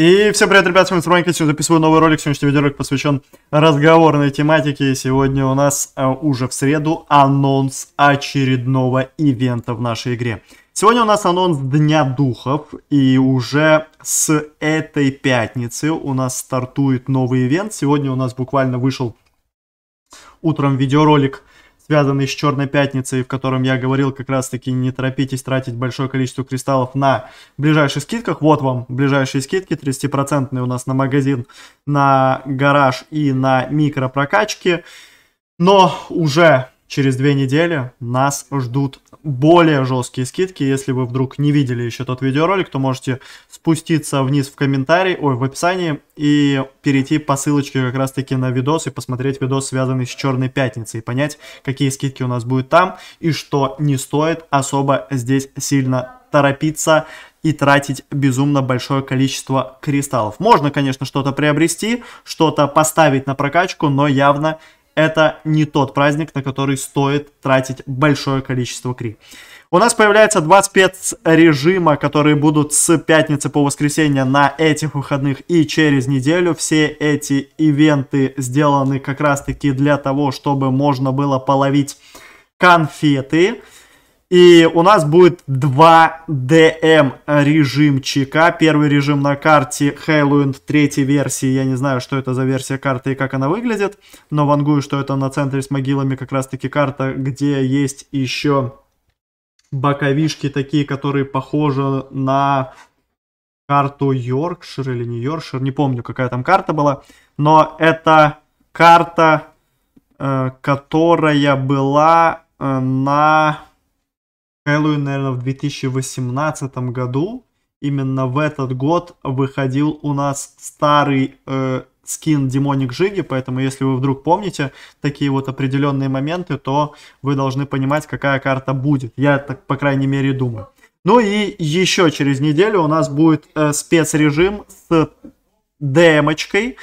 И всем привет, ребят, с вами Сурманька, сегодня записываю новый ролик, сегодняшний видеоролик посвящен разговорной тематике, и сегодня у нас э, уже в среду анонс очередного ивента в нашей игре. Сегодня у нас анонс Дня Духов, и уже с этой пятницы у нас стартует новый ивент, сегодня у нас буквально вышел утром видеоролик связанный с Черной Пятницей, в котором я говорил как раз-таки не торопитесь тратить большое количество кристаллов на ближайших скидках. Вот вам ближайшие скидки, 30% у нас на магазин, на гараж и на микропрокачки. Но уже через две недели нас ждут более жесткие скидки. Если вы вдруг не видели еще тот видеоролик, то можете спуститься вниз в комментарии, ой, в описании и перейти по ссылочке как раз таки на видос и посмотреть видос, связанный с Черной Пятницей, и понять, какие скидки у нас будет там и что не стоит особо здесь сильно торопиться и тратить безумно большое количество кристаллов. Можно, конечно, что-то приобрести, что-то поставить на прокачку, но явно это не тот праздник, на который стоит тратить большое количество кри. У нас появляется два спецрежима, которые будут с пятницы по воскресенье на этих выходных и через неделю. Все эти ивенты сделаны как раз таки для того, чтобы можно было половить конфеты. И у нас будет 2 DM эм режимчика. Первый режим на карте Хэллоуин в третьей версии. Я не знаю, что это за версия карты и как она выглядит. Но вангую, что это на центре с могилами как раз таки карта, где есть еще боковишки такие, которые похожи на карту Йоркшир или не Йоркшир. Не помню, какая там карта была. Но это карта, э, которая была э, на Хэллоуин, наверное, в 2018 году. Именно в этот год выходил у нас старый э, скин Демоник Жиги, поэтому если вы вдруг помните такие вот определенные моменты, то вы должны понимать, какая карта будет. Я так, по крайней мере, думаю. Ну и еще через неделю у нас будет э, спецрежим с демочкой,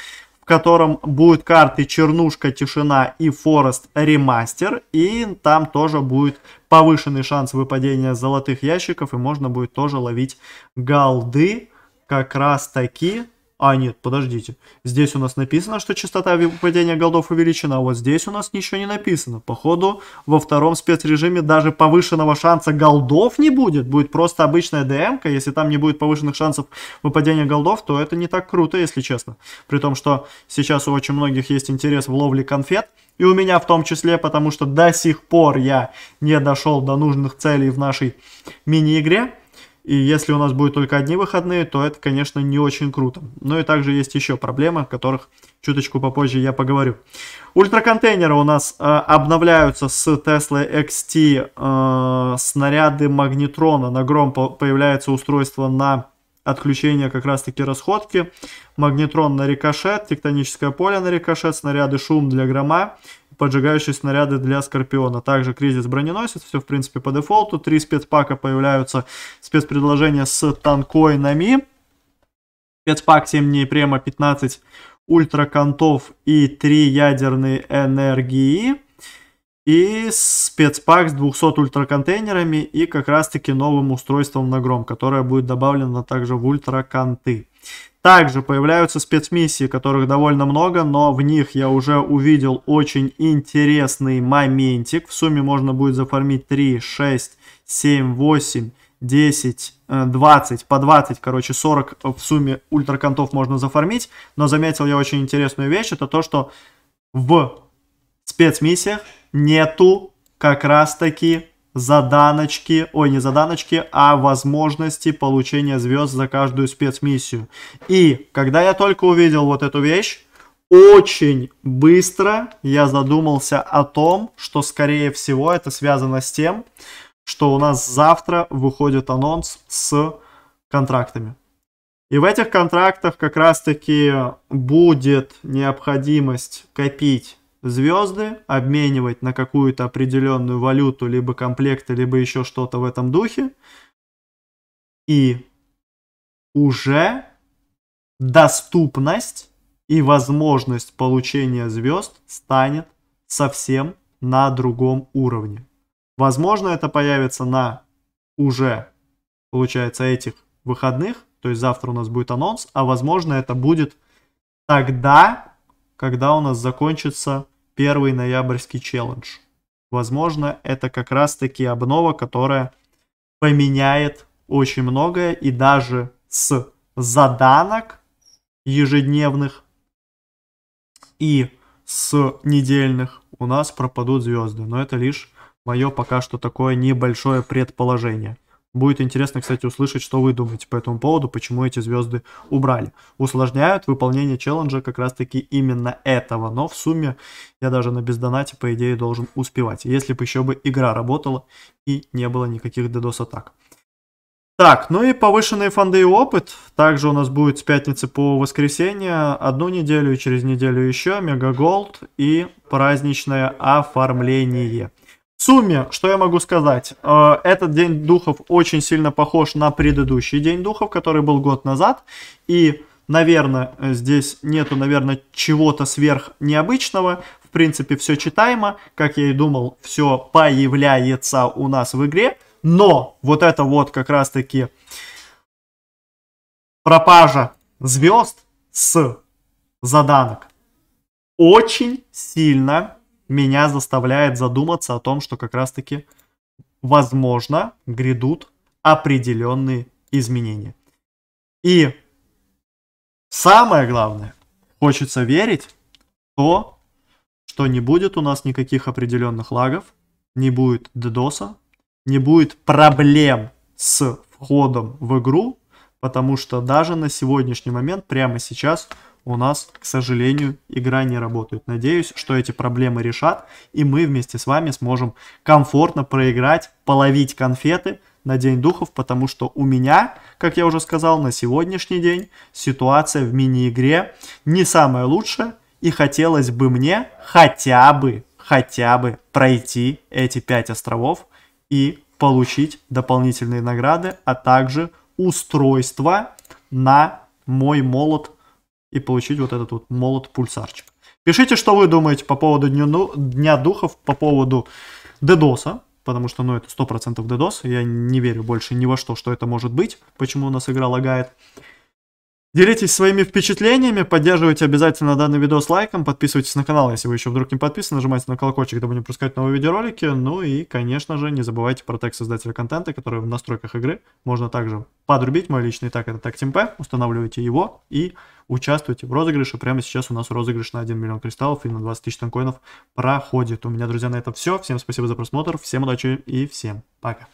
в котором будут карты Чернушка, Тишина и Форест Ремастер. И там тоже будет повышенный шанс выпадения золотых ящиков, и можно будет тоже ловить голды как раз таки а, нет, подождите. Здесь у нас написано, что частота выпадения голдов увеличена, а вот здесь у нас ничего не написано. Походу, во втором спецрежиме даже повышенного шанса голдов не будет. Будет просто обычная ДМК. Если там не будет повышенных шансов выпадения голдов, то это не так круто, если честно. При том, что сейчас у очень многих есть интерес в ловле конфет. И у меня в том числе, потому что до сих пор я не дошел до нужных целей в нашей мини-игре. И если у нас будет только одни выходные, то это, конечно, не очень круто. Но ну и также есть еще проблемы, о которых чуточку попозже я поговорю. Ультраконтейнеры у нас э, обновляются с Tesla XT. Э, снаряды магнетрона на гром по появляется устройство на отключение как раз-таки расходки, магнетрон на рикошет, тектоническое поле на рикошет, снаряды шум для грома, поджигающие снаряды для Скорпиона. Также кризис броненосец, все в принципе по дефолту. Три спецпака появляются, спецпредложения с танкоинами. Спецпак 7 дней према, 15 ультракантов и 3 ядерные энергии. И спецпак с 200 ультраконтейнерами и как раз таки новым устройством на гром, которое будет добавлено также в ультраконты. Также появляются спецмиссии, которых довольно много, но в них я уже увидел очень интересный моментик. В сумме можно будет зафармить 3, 6, 7, 8, 10, 20, по 20, короче, 40 в сумме ультраконтов можно зафармить. Но заметил я очень интересную вещь, это то, что в спецмиссиях нету как раз таки заданочки, ой, не заданочки, а возможности получения звезд за каждую спецмиссию. И когда я только увидел вот эту вещь, очень быстро я задумался о том, что скорее всего это связано с тем, что у нас завтра выходит анонс с контрактами. И в этих контрактах как раз таки будет необходимость копить звезды, обменивать на какую-то определенную валюту, либо комплекты, либо еще что-то в этом духе. И уже доступность и возможность получения звезд станет совсем на другом уровне. Возможно, это появится на уже, получается, этих выходных, то есть завтра у нас будет анонс, а возможно, это будет тогда, когда у нас закончится первый ноябрьский челлендж. Возможно, это как раз-таки обнова, которая поменяет очень многое. И даже с заданок ежедневных и с недельных у нас пропадут звезды. Но это лишь мое пока что такое небольшое предположение. Будет интересно, кстати, услышать, что вы думаете по этому поводу, почему эти звезды убрали. Усложняют выполнение челленджа как раз-таки именно этого, но в сумме я даже на бездонате, по идее, должен успевать. Если бы еще бы игра работала и не было никаких DDoS-атак. Так, ну и повышенные фонды и опыт. Также у нас будет с пятницы по воскресенье, одну неделю и через неделю еще, мегаголд и праздничное оформление. В сумме, что я могу сказать, э, этот День Духов очень сильно похож на предыдущий День Духов, который был год назад, и, наверное, э, здесь нету, наверное, чего-то сверх необычного, в принципе, все читаемо, как я и думал, все появляется у нас в игре, но вот это вот как раз-таки пропажа звезд с заданок очень сильно меня заставляет задуматься о том, что как раз-таки, возможно, грядут определенные изменения. И самое главное, хочется верить в то, что не будет у нас никаких определенных лагов, не будет дедоса, не будет проблем с входом в игру, потому что даже на сегодняшний момент, прямо сейчас, у нас, к сожалению, игра не работает. Надеюсь, что эти проблемы решат, и мы вместе с вами сможем комфортно проиграть, половить конфеты на День Духов, потому что у меня, как я уже сказал, на сегодняшний день ситуация в мини-игре не самая лучшая, и хотелось бы мне хотя бы, хотя бы пройти эти пять островов и получить дополнительные награды, а также устройство на мой молот и получить вот этот вот молот-пульсарчик. Пишите, что вы думаете по поводу Дня, ну, дня Духов, по поводу Дедоса, потому что, ну, это 100% дедос, я не верю больше ни во что, что это может быть, почему у нас игра лагает. Делитесь своими впечатлениями, поддерживайте обязательно данный видос лайком, подписывайтесь на канал, если вы еще вдруг не подписаны, нажимайте на колокольчик, дабы не пропускать новые видеоролики. Ну и, конечно же, не забывайте про тег создателя контента, который в настройках игры. Можно также подрубить мой личный так это так TeamP, устанавливайте его и участвуйте в розыгрыше. Прямо сейчас у нас розыгрыш на 1 миллион кристаллов и на 20 тысяч танкоинов проходит. У меня, друзья, на этом все. Всем спасибо за просмотр, всем удачи и всем пока.